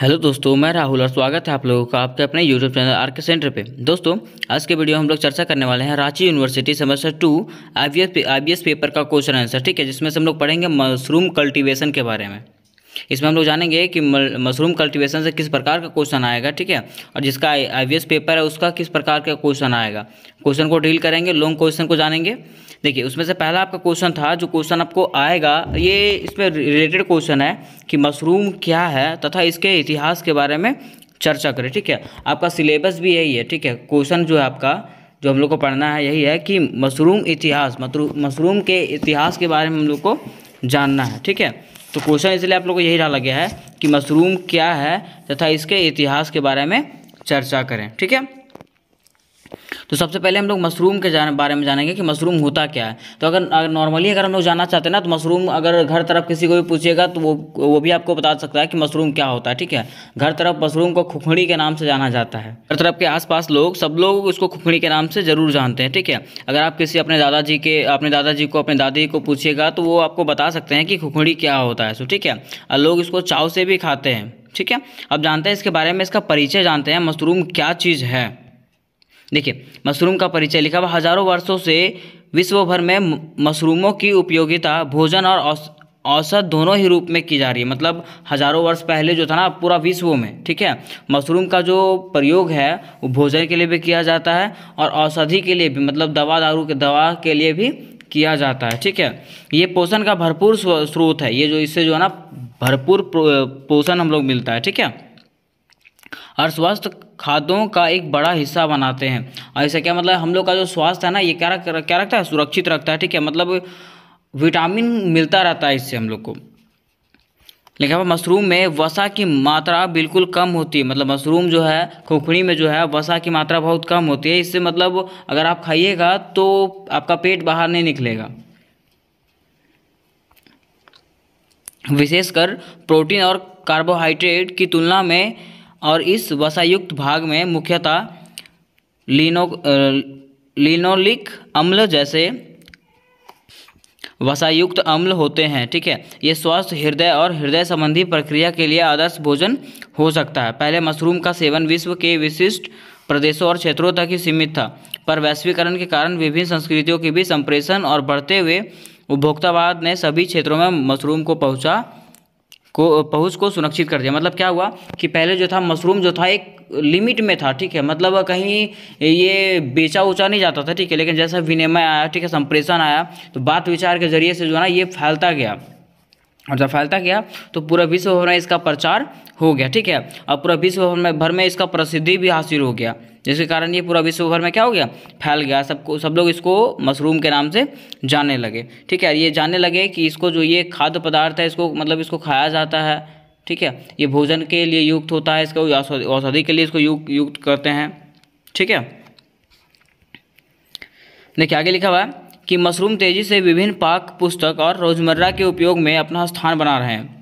hello दोस्तों मैं राहुल और स्वागत है आप लोगों का आपके अपने YouTube channel R K center पे दोस्तों आज के वीडियो हम लोग चर्चा करने वाले हैं Ranchi university semester two I B S paper का क्वेश्चन आंसर ठीक है जिसमें से हम लोग पढ़ेंगे मशरूम कल्टीवेशन के बारे में इसमें हम लोग जानेंगे कि मशरूम कल्टीवेशन से किस प्रकार का क्वेश्चन आएगा ठीक है और जिसका आई पेपर है उसका किस प्रकार का क्वेश्चन आएगा क्वेश्चन को डील करेंगे लॉन्ग क्वेश्चन को जानेंगे देखिए उसमें से पहला आपका क्वेश्चन था जो क्वेश्चन आपको आएगा ये इसमें रिलेटेड क्वेश्चन है कि मशरूम क्या है तथा इसके इतिहास के बारे में चर्चा करें ठीक है आपका सिलेबस भी यही है ठीक है क्वेश्चन जो है आपका जो हम लोग को पढ़ना है यही है कि मशरूम इतिहास मशरूम के इतिहास के बारे में हम लोग को जानना है ठीक है तो क्वेश्चन इसलिए आप लोग को यही डाला गया है कि मशरूम क्या है तथा इसके इतिहास के बारे में चर्चा करें ठीक है तो सबसे पहले हम लोग मशरूम के बारे में जानेंगे कि मशरूम होता क्या है तो अगर अगर नॉर्मली अगर हम लोग जानना चाहते हैं ना तो मशरूम अगर घर तरफ किसी को भी पूछिएगा तो वो वो भी आपको बता सकता है कि मशरूम क्या होता है ठीक है घर तरफ मशरूम को खुखड़ी के नाम से जाना जाता है घर तरफ के आसपास लोग सब लोग उसको खुखड़ी के नाम से ज़रूर जानते हैं ठीक है अगर आप किसी अपने दादाजी के अपने दादाजी को अपने दादी को पूछिएगा तो वो आपको बता सकते हैं कि खुखड़ी क्या होता है सो ठीक है और लोग इसको चाव से भी खाते हैं ठीक है अब जानते हैं इसके बारे में इसका परिचय जानते हैं मशरूम क्या चीज़ है देखिए मशरूम का परिचय लिखा हुआ हज़ारों वर्षों से विश्व भर में मशरूमों की उपयोगिता भोजन और औसत दोनों ही रूप में की जा रही है मतलब हज़ारों वर्ष पहले जो था ना पूरा विश्व में ठीक है मशरूम का जो प्रयोग है वो भोजन के लिए भी किया जाता है और औषधि के लिए भी मतलब दवा दारू के दवा के लिए भी किया जाता है ठीक है ये पोषण का भरपूर स्रोत है ये जो इससे जो है ना भरपूर पोषण हम लोग मिलता है ठीक है और स्वस्थ खादों का एक बड़ा हिस्सा बनाते हैं और इससे क्या मतलब हम लोग का जो स्वास्थ्य है ना ये क्या क्या रखता है सुरक्षित रखता है ठीक है मतलब विटामिन मिलता रहता है इससे हम लोग को लेकिन अब मशरूम में वसा की मात्रा बिल्कुल कम होती है मतलब मशरूम जो है खोखड़ी में जो है वसा की मात्रा बहुत कम होती है इससे मतलब अगर आप खाइएगा तो आपका पेट बाहर नहीं निकलेगा विशेषकर प्रोटीन और कार्बोहाइड्रेट की तुलना में और इस वसायुक्त भाग में मुख्यतः लिनो लिनोलिक अम्ल जैसे वसायुक्त अम्ल होते हैं ठीक है ये स्वास्थ्य हृदय और हृदय संबंधी प्रक्रिया के लिए आदर्श भोजन हो सकता है पहले मशरूम का सेवन विश्व के विशिष्ट प्रदेशों और क्षेत्रों तक ही सीमित था पर वैश्वीकरण के कारण विभिन्न संस्कृतियों के बीच संप्रेषण और बढ़ते हुए उपभोक्तावाद ने सभी क्षेत्रों में मशरूम को पहुँचा को पहुँच को सुरक्षित कर दिया मतलब क्या हुआ कि पहले जो था मशरूम जो था एक लिमिट में था ठीक है मतलब कहीं ये बेचा उचा नहीं जाता था ठीक है लेकिन जैसा विनिमय आया ठीक है संप्रेषण आया तो बात विचार के जरिए से जो है ना ये फैलता गया और जब फैलता गया तो पूरा विश्व भर में इसका प्रचार हो गया ठीक है और पूरा विश्व भर में इसका प्रसिद्धि भी हासिल हो गया जिसके कारण ये पूरा विश्व भर में क्या हो गया फैल गया सबको सब लोग इसको मशरूम के नाम से जानने लगे ठीक है ये जानने लगे कि इसको जो ये खाद्य पदार्थ है इसको मतलब इसको खाया जाता है ठीक है ये भोजन के लिए युक्त होता है इसको औषधि के लिए इसको युक्त युक्त करते हैं ठीक है देखिए आगे लिखा हुआ है कि मशरूम तेजी से विभिन्न पाक पुस्तक और रोजमर्रा के उपयोग में अपना स्थान बना रहे हैं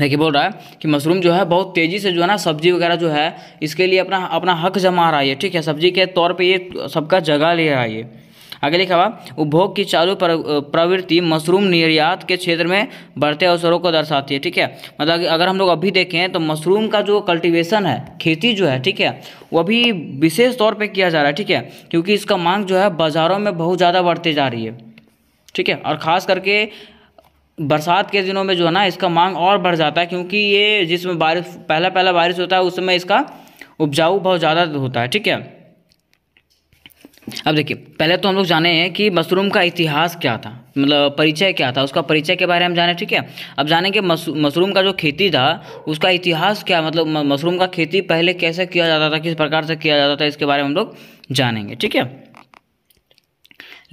देखिए बोल रहा है कि मशरूम जो है बहुत तेज़ी से जो है ना सब्जी वगैरह जो है इसके लिए अपना अपना हक जमा रहा है ठीक है सब्जी के तौर पे ये सबका जगह ले रहा है ये आगे लिखा हुआ उपभोग की चालू प्रवृत्ति मशरूम निर्यात के क्षेत्र में बढ़ते अवसरों को दर्शाती है ठीक है मतलब अगर हम लोग अभी देखें तो मशरूम का जो कल्टिवेशन है खेती जो है ठीक है वो अभी विशेष तौर पर किया जा रहा है ठीक है क्योंकि इसका मांग जो है बाज़ारों में बहुत ज़्यादा बढ़ती जा रही है ठीक है और ख़ास करके बरसात के दिनों में जो है ना इसका मांग और बढ़ जाता है क्योंकि ये जिसमें बारिश पहला पहला बारिश होता है उस समय इसका उपजाऊ बहुत ज़्यादा होता है ठीक है अब देखिए पहले तो हम लोग जाने हैं कि मशरूम का इतिहास क्या था मतलब परिचय क्या था उसका परिचय के बारे में जाने ठीक है अब जानेंगे मशरूम का जो खेती था उसका इतिहास क्या मतलब मशरूम का खेती पहले कैसे किया जाता था किस प्रकार से किया जाता था इसके बारे में हम लोग जानेंगे ठीक है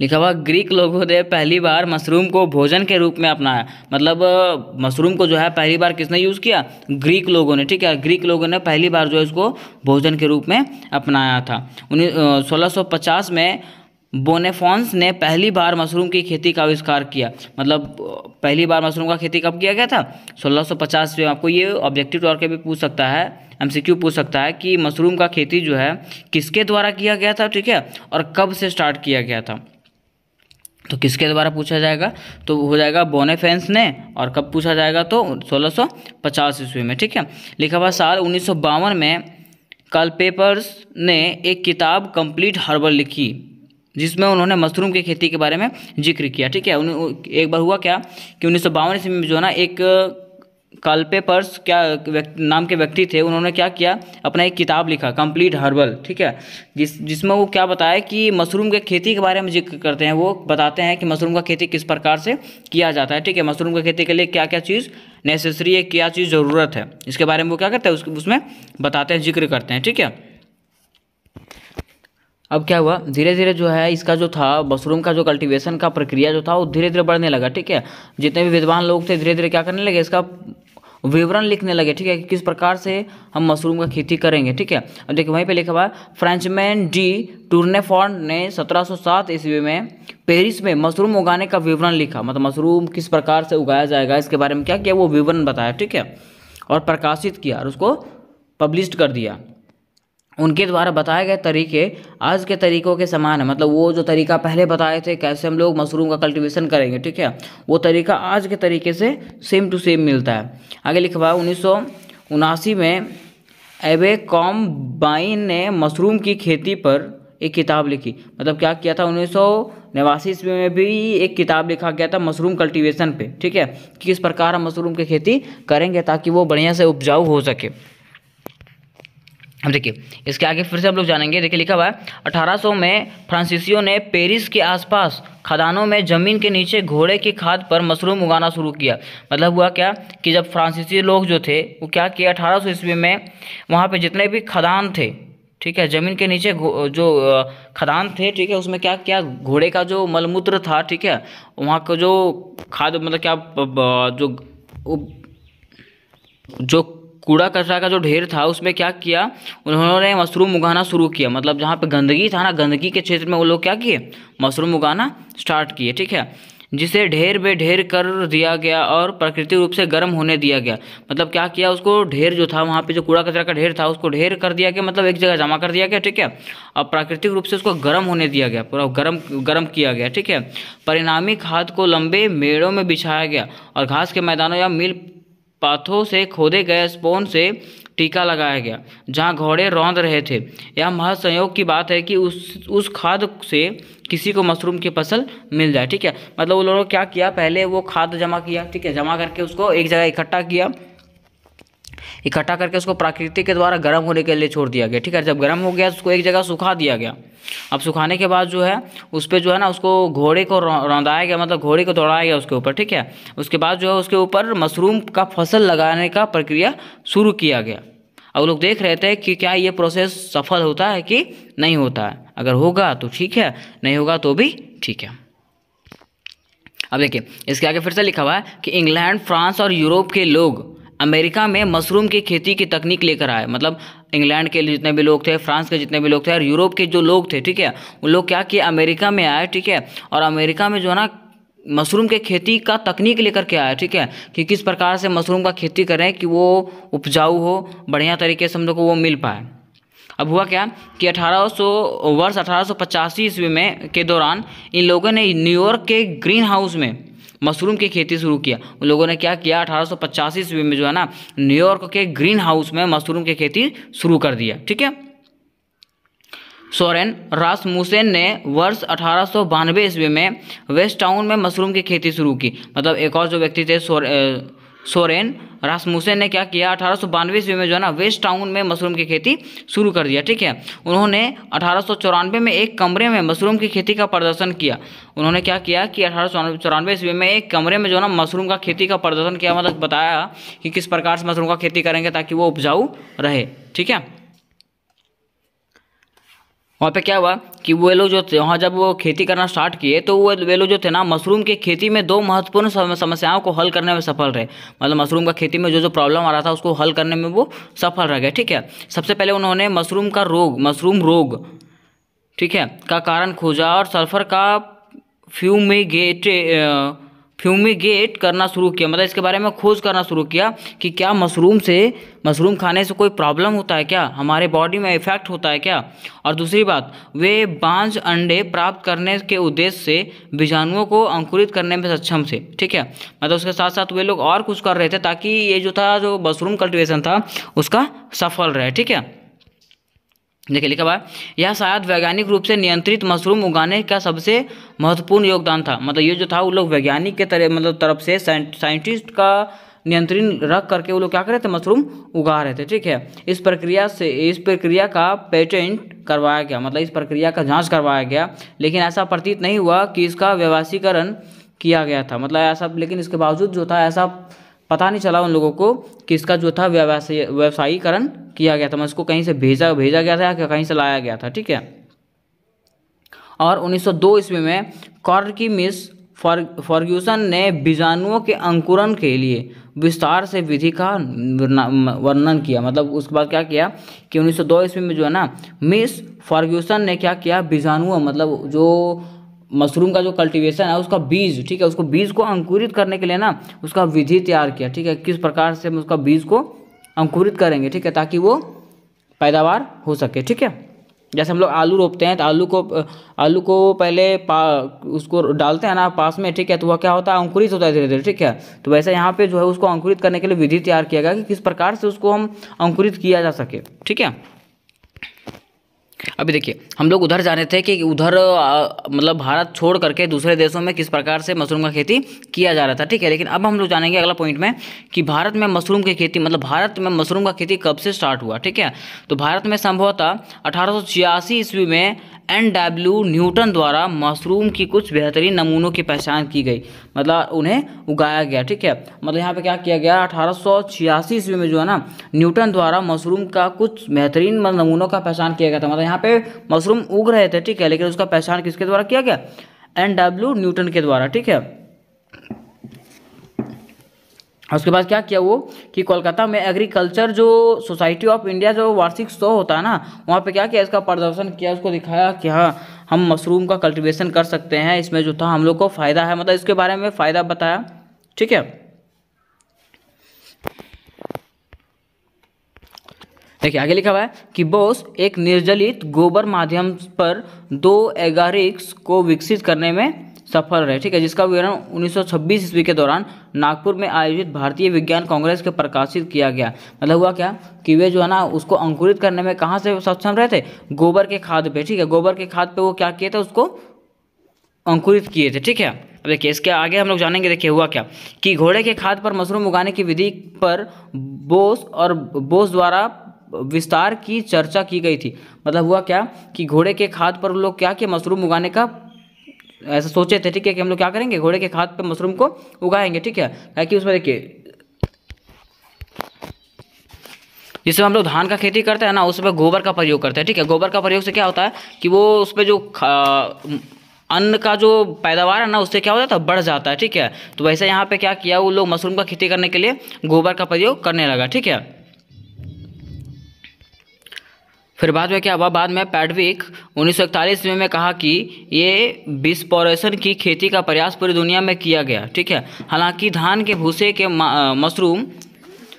लिखा हुआ ग्रीक लोगों ने पहली बार मशरूम को भोजन के रूप में अपनाया मतलब मशरूम को जो है पहली बार किसने यूज़ किया ग्रीक लोगों ने ठीक है ग्रीक लोगों ने पहली बार जो है इसको भोजन के रूप में अपनाया था उन्नीस सोलह में बोनेफॉन्स ने पहली बार मशरूम की खेती का आविष्कार किया मतलब पहली बार मशरूम का खेती कब किया गया था 1650 में आपको ये ऑब्जेक्टिव तौर के भी पूछ सकता है एमसीक्यू पूछ सकता है कि मशरूम का खेती जो है किसके द्वारा किया गया था ठीक है और कब से स्टार्ट किया गया था तो किसके द्वारा पूछा जाएगा तो हो जाएगा बोनेफेंस ने और कब पूछा जाएगा तो 1650 ईस्वी में ठीक है लिखा हुआ साल उन्नीस में कल पेपर्स ने एक किताब कंप्लीट हर्बल लिखी जिसमें उन्होंने मशरूम की खेती के बारे में जिक्र किया ठीक है उन्हें एक बार हुआ क्या कि उन्नीस सौ में जो है ना एक कल्पेपर्स क्या नाम के व्यक्ति थे उन्होंने क्या किया अपना एक किताब लिखा कंप्लीट हर्बल ठीक है जिस जिसमें वो क्या बताया कि मशरूम के खेती के बारे में जिक्र करते हैं वो बताते हैं कि मशरूम का खेती किस प्रकार से किया जाता है ठीक है मशरूम की खेती के लिए क्या क्या चीज़ नेसेसरी है क्या चीज़ ज़रूरत है इसके बारे में वो क्या करते हैं उसमें बताते हैं जिक्र करते हैं ठीक है अब क्या हुआ धीरे धीरे जो है इसका जो था मशरूम का जो कल्टीवेशन का प्रक्रिया जो था वो धीरे धीरे बढ़ने लगा ठीक है जितने भी विद्वान लोग थे धीरे धीरे क्या करने लगे इसका विवरण लिखने लगे ठीक है कि किस प्रकार से हम मशरूम का खेती करेंगे ठीक है अब देखिए वहीं पे लिखा हुआ फ्रेंचमैन डी टूर्नेफॉन्ड ने 1707 ईस्वी में पेरिस में मशरूम उगाने का विवरण लिखा मतलब मशरूम किस प्रकार से उगाया जाएगा इसके बारे में क्या किया वो विवरण बताया ठीक है और प्रकाशित किया और उसको पब्लिश कर दिया उनके द्वारा बताए गए तरीके आज के तरीक़ों के समान है मतलब वो जो तरीका पहले बताए थे कैसे हम लोग मशरूम का कल्टीवेशन करेंगे ठीक है वो तरीका आज के तरीके से सेम टू सेम मिलता है आगे लिखवा उन्नीस में एबे कॉम बाइन ने मशरूम की खेती पर एक किताब लिखी मतलब क्या किया था उन्नीस नवासी ईस्वी में भी एक किताब लिखा गया था मशरूम कल्टीवेशन पे ठीक है किस प्रकार हम मशरूम की खेती करेंगे ताकि वो बढ़िया से उपजाऊ हो सके अब देखिए इसके आगे फिर से हम लोग जानेंगे देखिए लिखा हुआ है 1800 में फ्रांसीसियों ने पेरिस के आसपास खदानों में ज़मीन के नीचे घोड़े की खाद पर मशरूम उगाना शुरू किया मतलब हुआ क्या कि जब फ्रांसीसी लोग जो थे वो क्या किए अठारह सौ ईस्वी में वहाँ पे जितने भी खदान थे ठीक है ज़मीन के नीचे जो खदान थे ठीक है उसमें क्या क्या घोड़े का जो मलमूत्र था ठीक है वहाँ का जो खाद मतलब क्या जो जो कूड़ा कचरा का जो ढेर था उसमें क्या किया उन्होंने मशरूम उगाना शुरू किया मतलब जहाँ पे गंदगी था ना गंदगी के क्षेत्र में वो लोग क्या किए मशरूम उगाना स्टार्ट किए ठीक है जिसे ढेर बे ढेर कर दिया गया और प्राकृतिक रूप से गर्म होने दिया गया मतलब क्या किया उसको ढेर जो था वहाँ पे जो कूड़ा कचरा का ढेर था उसको ढेर कर दिया गया मतलब एक जगह जमा कर दिया गया ठीक है और प्राकृतिक रूप से उसको गर्म होने दिया गया पूरा गर्म गर्म किया गया ठीक है परिणामी खाद को लंबे मेड़ों में बिछाया गया और घास के मैदानों या मिल पाथों से खोदे गए स्पोन से टीका लगाया गया जहां घोड़े रौंद रहे थे यह महासंयोग की बात है कि उस उस खाद से किसी को मशरूम की फसल मिल जाए ठीक है मतलब उन लोगों ने क्या किया पहले वो खाद जमा किया ठीक है जमा करके उसको एक जगह इकट्ठा किया इकट्ठा करके उसको प्रकृति के द्वारा गर्म होने के लिए छोड़ दिया गया ठीक है जब गर्म हो गया उसको एक जगह सुखा दिया गया अब सुखाने के बाद जो है उस पर जो है ना उसको घोड़े को रौंदाया गया मतलब घोड़े को दौड़ाया गया उसके ऊपर ठीक है उसके बाद जो है उसके ऊपर मशरूम का फसल लगाने का प्रक्रिया शुरू किया गया अब लोग देख रहे थे कि क्या ये प्रोसेस सफल होता है कि नहीं होता है अगर होगा तो ठीक है नहीं होगा तो भी ठीक है अब देखिए इसके आगे फिर से लिखा हुआ है कि इंग्लैंड फ्रांस और यूरोप के लोग अमेरिका में मशरूम की खेती की तकनीक लेकर आए मतलब इंग्लैंड के जितने भी लोग थे फ्रांस के जितने भी लोग थे और यूरोप के जो लोग थे ठीक है उन लोग क्या किए अमेरिका में आए ठीक है और अमेरिका में जो है ना मशरूम के खेती का तकनीक लेकर के आया ठीक है कि किस प्रकार से मशरूम का खेती करें कि वो उपजाऊ हो बढ़िया तरीके से हम लोग को वो मिल पाए अब हुआ क्या कि 1800 वर्ष अठारह ईस्वी में के दौरान इन लोगों ने न्यूयॉर्क के ग्रीन हाउस में मशरूम की खेती शुरू किया उन लोगों ने क्या किया अठारह ईस्वी में जो है ना न्यूयॉर्क के ग्रीन हाउस में मशरूम की खेती शुरू कर दिया ठीक है सोरेन रासमुसेन ने वर्ष अठारह ईस्वी में वेस्ट टाउन में मशरूम की खेती शुरू की मतलब एक और जो व्यक्ति थे सोरेन रासमुसेन ने क्या किया अठारह सौ बानवे ईस्वी में जो है ना वेस्ट टाउन में मशरूम की खेती शुरू कर दिया ठीक है उन्होंने अठारह में एक कमरे में मशरूम की खेती का प्रदर्शन किया उन्होंने क्या किया कि अठारह चौरानवे ईस्वी में एक कमरे में जो है ना मशरूम का खेती का प्रदर्शन किया मतलब बताया कि किस प्रकार से मशरूम का खेती करेंगे ताकि वो उपजाऊ रहे ठीक है वहाँ पे क्या हुआ कि वो लोग जो थे वहाँ जब वो खेती करना स्टार्ट किए तो वो वे लोग जो थे ना मशरूम की खेती में दो महत्वपूर्ण समस्याओं को हल करने में सफल रहे मतलब मशरूम का खेती में जो जो प्रॉब्लम आ रहा था उसको हल करने में वो सफल रह गए ठीक है सबसे पहले उन्होंने मशरूम का रोग मशरूम रोग ठीक है का कारण खोजा और सल्फर का फ्यूमिगेटे फ्यूमिगेट करना शुरू किया मतलब इसके बारे में खोज करना शुरू किया कि क्या मशरूम से मशरूम खाने से कोई प्रॉब्लम होता है क्या हमारे बॉडी में इफेक्ट होता है क्या और दूसरी बात वे बांझ अंडे प्राप्त करने के उद्देश्य से बीजाणुओं को अंकुरित करने में सक्षम थे ठीक है मतलब उसके साथ साथ वे लोग और कुछ कर रहे थे ताकि ये जो था जो मशरूम कल्टिवेशन था उसका सफल रहे ठीक है देखिए लिखा हुआ यह शायद वैज्ञानिक रूप से नियंत्रित मशरूम उगाने का सबसे महत्वपूर्ण योगदान था मतलब ये जो था वो लोग वैज्ञानिक के तरह मतलब तरफ से साइंटिस्ट का नियंत्रण रख करके वो लोग क्या कर रहे थे मशरूम उगा रहे थे ठीक है इस प्रक्रिया से इस प्रक्रिया का पेटेंट करवाया गया मतलब इस प्रक्रिया का जाँच करवाया गया लेकिन ऐसा प्रतीत नहीं हुआ कि इसका व्यवसायीकरण किया गया था मतलब ऐसा लेकिन इसके बावजूद जो था ऐसा पता नहीं चला उन लोगों को कि इसका जो था व्यवसाय व्यवसायीकरण किया गया था मैं मतलब इसको कहीं से भेजा भेजा गया था या कहीं से लाया गया था ठीक है और 1902 ईस्वी में कॉर्ड की मिस फर्ग्यूसन ने बीजाणुओं के अंकुरण के लिए विस्तार से विधि का वर्णन किया मतलब उसके बाद क्या किया कि 1902 ईस्वी में जो है ना मिस फर्ग्यूसन ने क्या किया बीजाणुओं मतलब जो मशरूम का जो कल्टीवेशन है उसका बीज ठीक है उसको बीज को अंकुरित करने के लिए ना उसका विधि तैयार किया ठीक है किस प्रकार से हम उसका बीज को अंकुरित करेंगे ठीक है ताकि वो पैदावार हो सके ठीक है जैसे हम लोग आलू रोपते हैं तो आलू को आलू को पहले पा उसको डालते हैं ना पास में ठीक है तो वह क्या होता है अंकुरित होता है धीरे धीरे ठीक है तो वैसे यहाँ पे जो है उसको अंकुरित करने के लिए विधि तैयार किया गया कि किस प्रकार से उसको हम अंकुरित किया जा सके ठीक है अभी देखिए हम लोग उधर जाने थे कि उधर मतलब भारत छोड़ करके दूसरे देशों में किस प्रकार से मशरूम का खेती किया जा रहा था ठीक है लेकिन अब हम लोग जानेंगे अगला पॉइंट में कि भारत में मशरूम की खेती मतलब भारत में मशरूम का खेती कब से स्टार्ट हुआ ठीक है तो भारत में संभवतः अठारह ईस्वी में एन डब्ल्यू न्यूटन द्वारा मशरूम की कुछ बेहतरीन नमूनों की पहचान की गई मतलब उन्हें उगाया गया ठीक है मतलब यहाँ पे क्या किया गया अठारह ईस्वी में जो है ना न्यूटन द्वारा मशरूम का कुछ बेहतरीन मतलब नमूनों का पहचान किया गया था मतलब यहाँ यहाँ पे मशरूम उग रहे थे ठीक है लेकिन उसका पहचान किसके द्वारा किया गया एन डब्ल्यू न्यूटन के द्वारा ठीक है उसके बाद क्या किया वो कि कोलकाता में एग्रीकल्चर जो सोसाइटी ऑफ इंडिया जो वार्षिक शो होता है ना वहाँ पे क्या किया इसका प्रदर्शन किया उसको दिखाया कि हाँ हम मशरूम का कल्टीवेशन कर सकते हैं इसमें जो था हम लोग को फ़ायदा है मतलब इसके बारे में फ़ायदा बताया ठीक है देखिए आगे लिखा हुआ है कि बोस एक निर्जलित गोबर माध्यम पर दो एगारिक्स को विकसित करने में सफल रहे ठीक है जिसका विवरण 1926 ईस्वी के दौरान नागपुर में आयोजित भारतीय विज्ञान कांग्रेस के प्रकाशित किया गया मतलब हुआ क्या कि वे जो है ना उसको अंकुरित करने में कहाँ से सक्षम रहे थे गोबर के खाद पे ठीक है गोबर के खाद पे वो क्या किए थे उसको अंकुरित किए थे ठीक है अब देखिए इसके आगे हम लोग जानेंगे देखिए हुआ क्या कि घोड़े के खाद पर मशरूम उगाने की विधि पर बोस और बोस द्वारा विस्तार की चर्चा की गई थी मतलब हुआ क्या कि घोड़े के खाद पर लोग क्या कि मशरूम उगाने का ऐसा सोचे थे ठीक है कि हम लोग क्या करेंगे घोड़े के खाद पर मशरूम को उगाएंगे ठीक है ताकि उसमें देखिए जिसमें हम लोग धान का खेती करते हैं ना उसमें गोबर का प्रयोग करते हैं ठीक है गोबर का प्रयोग से क्या होता है कि वो उसमें जो अन्न का जो पैदावार है ना उससे क्या हो जाता है बढ़ जाता है ठीक है तो वैसे यहाँ पे क्या किया वो लोग मशरूम का खेती करने के लिए गोबर का प्रयोग करने लगा ठीक है फिर बाद में क्या हुआ बाद में पैडविक उन्नीस सौ में, में कहा कि ये बिस्पोरेशन की खेती का प्रयास पूरी दुनिया में किया गया ठीक है हालांकि धान के भूसे के मशरूम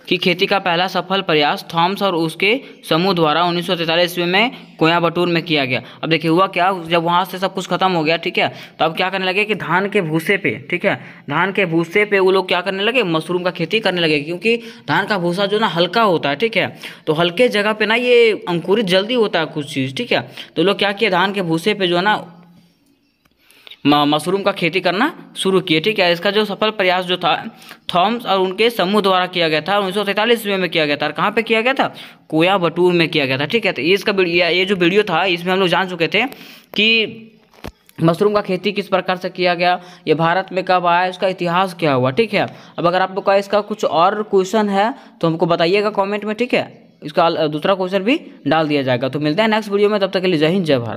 की खेती का पहला सफल प्रयास थॉम्स और उसके समूह द्वारा उन्नीस ईस्वी में कोयाबटूर में किया गया अब देखिए हुआ क्या जब वहाँ से सब कुछ खत्म हो गया ठीक है तो अब क्या करने लगे कि धान के भूसे पे ठीक है धान के भूसे पे वो लोग क्या करने लगे मशरूम का खेती करने लगे क्योंकि धान का भूसा जो ना हल्का होता है ठीक है तो हल्के जगह पे ना ये अंकुरित जल्दी होता है कुछ चीज़ ठीक है तो लोग क्या किए धान के भूसे पे जो है ना मशरूम का खेती करना शुरू किए ठीक है इसका जो सफल प्रयास जो था थॉम्स और उनके समूह द्वारा किया गया था उन्नीस सौ ईस्वी में किया गया था और कहाँ पर किया गया था कोयाबटूर में किया गया था ठीक है तो इसका ये जो वीडियो था इसमें हम लोग जान चुके थे कि मशरूम का खेती किस प्रकार से किया गया ये भारत में कब आया इसका इतिहास क्या हुआ ठीक है अब अगर आप लोग का इसका कुछ और क्वेश्चन है तो हमको बताइएगा कमेंट में ठीक है इसका दूसरा क्वेश्चन भी डाल दिया जाएगा तो मिलता है नेक्स्ट वीडियो में तब तक के लिए जय हिंद जय भारत